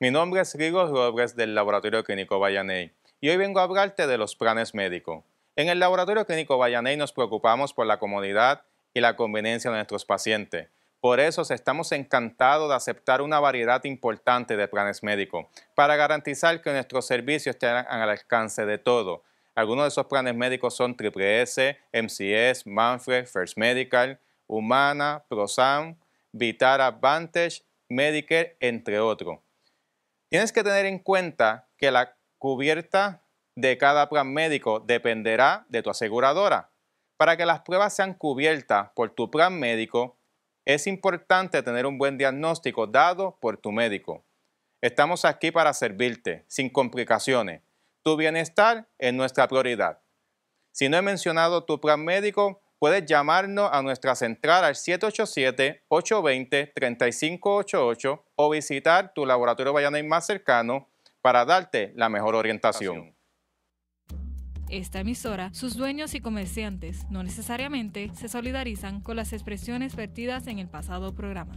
Mi nombre es Rigo Robles del Laboratorio Clínico Vallaney y hoy vengo a hablarte de los planes médicos. En el Laboratorio Clínico Vallaney nos preocupamos por la comodidad y la conveniencia de nuestros pacientes. Por eso estamos encantados de aceptar una variedad importante de planes médicos para garantizar que nuestros servicios estén al alcance de todo. Algunos de esos planes médicos son Triple S, MCS, Manfred, First Medical, Humana, ProSam, VITARA, Advantage, Medicare, entre otros. Tienes que tener en cuenta que la cubierta de cada plan médico dependerá de tu aseguradora. Para que las pruebas sean cubiertas por tu plan médico, es importante tener un buen diagnóstico dado por tu médico. Estamos aquí para servirte, sin complicaciones. Tu bienestar es nuestra prioridad. Si no he mencionado tu plan médico, puedes llamarnos a nuestra central al 787-820-3588 o visitar tu laboratorio Bayanay más cercano para darte la mejor orientación. Esta emisora, sus dueños y comerciantes no necesariamente se solidarizan con las expresiones vertidas en el pasado programa.